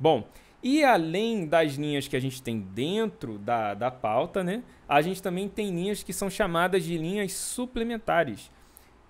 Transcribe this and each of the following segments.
Bom, e além das linhas que a gente tem dentro da, da pauta, né, a gente também tem linhas que são chamadas de linhas suplementares.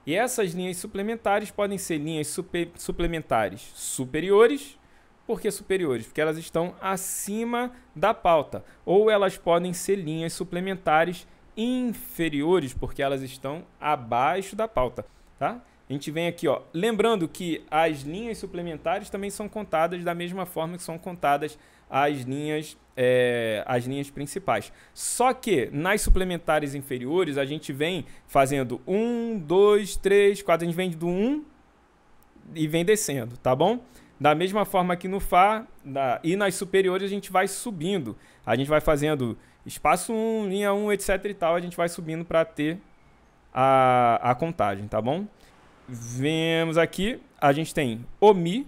E essas linhas suplementares podem ser linhas super, suplementares superiores. Por que superiores? Porque elas estão acima da pauta. Ou elas podem ser linhas suplementares inferiores, porque elas estão abaixo da pauta. Tá? A gente vem aqui, ó. Lembrando que as linhas suplementares também são contadas da mesma forma que são contadas as linhas, é, as linhas principais. Só que nas suplementares inferiores a gente vem fazendo 1, 2, 3, 4. A gente vem do 1 e vem descendo, tá bom? Da mesma forma que no Fá da, e nas superiores a gente vai subindo. A gente vai fazendo espaço 1, linha 1, etc e tal. A gente vai subindo para ter a, a contagem, tá bom? Vemos aqui, a gente tem o Mi.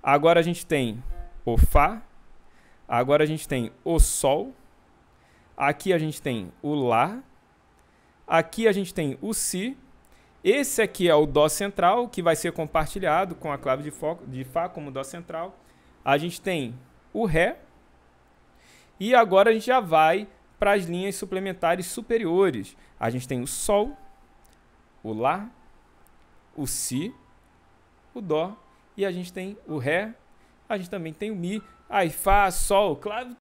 Agora a gente tem o Fá. Agora a gente tem o Sol. Aqui a gente tem o Lá. Aqui a gente tem o Si. Esse aqui é o Dó central, que vai ser compartilhado com a clave de, fó, de Fá como Dó central. A gente tem o Ré. E agora a gente já vai para as linhas suplementares superiores. A gente tem o Sol, o Lá, o Si, o Dó, e a gente tem o Ré, a gente também tem o Mi, aí Fá, Sol, claro,